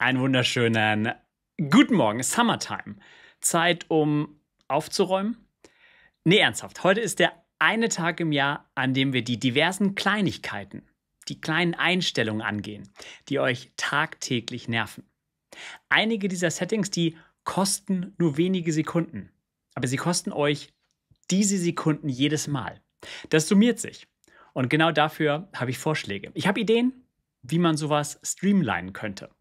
Einen wunderschönen guten Morgen, Summertime. Zeit, um aufzuräumen? Nee, ernsthaft. Heute ist der eine Tag im Jahr, an dem wir die diversen Kleinigkeiten, die kleinen Einstellungen angehen, die euch tagtäglich nerven. Einige dieser Settings, die kosten nur wenige Sekunden, aber sie kosten euch diese Sekunden jedes Mal. Das summiert sich. Und genau dafür habe ich Vorschläge. Ich habe Ideen, wie man sowas streamlinen könnte.